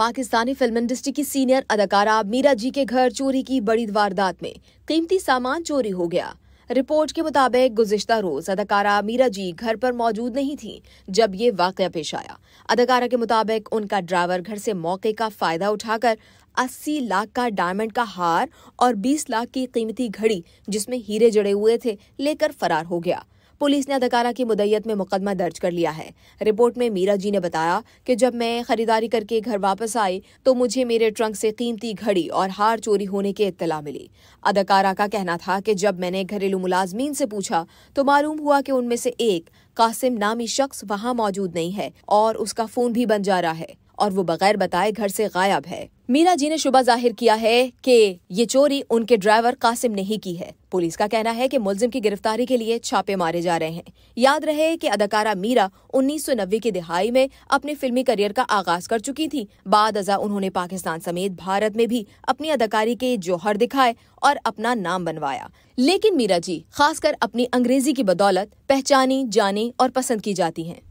Pakistani film industry की senior अदाकारा मीरा जी के घर चोरी की बड़ी वारदात में कीमती सामान चोरी हो गया रिपोर्ट के मुताबिक गुजशत रोज अदाकारा मीरा जी घर पर मौजूद नहीं थी जब ये वाक़ पेश आया अदाकारा के मुताबिक उनका ड्राइवर घर से मौके का फायदा उठाकर 80 लाख का डायमंड का हार और 20 लाख की कीमती घड़ी जिसमें हीरे जड़े हुए थे लेकर फरार हो गया पुलिस ने अदाकारा की मुदैयत में मुकदमा दर्ज कर लिया है रिपोर्ट में मीरा जी ने बताया कि जब मैं खरीदारी करके घर वापस आई तो मुझे मेरे ट्रंक से कीमती घड़ी और हार चोरी होने की इतला मिली अदाकारा का कहना था कि जब मैंने घरेलू मुलाजमीन से पूछा तो मालूम हुआ कि उनमें से एक कासिम नामी शख्स वहाँ मौजूद नहीं है और उसका फोन भी बन जा रहा है और वो बगैर बताए घर से गायब है मीना जी ने शुबा जाहिर किया है कि ये चोरी उनके ड्राइवर कासिम ने ही की है पुलिस का कहना है कि मुलजिम की गिरफ्तारी के लिए छापे मारे जा रहे हैं याद रहे कि अदाकारा मीरा उन्नीस सौ नब्बे की दिहाई में अपने फिल्मी करियर का आगाज कर चुकी थी बाद अजा उन्होंने पाकिस्तान समेत भारत में भी अपनी अदाकारी के जौहर दिखाए और अपना नाम बनवाया लेकिन मीरा जी खासकर अपनी अंग्रेजी की बदौलत पहचानी जानी और पसंद की जाती हैं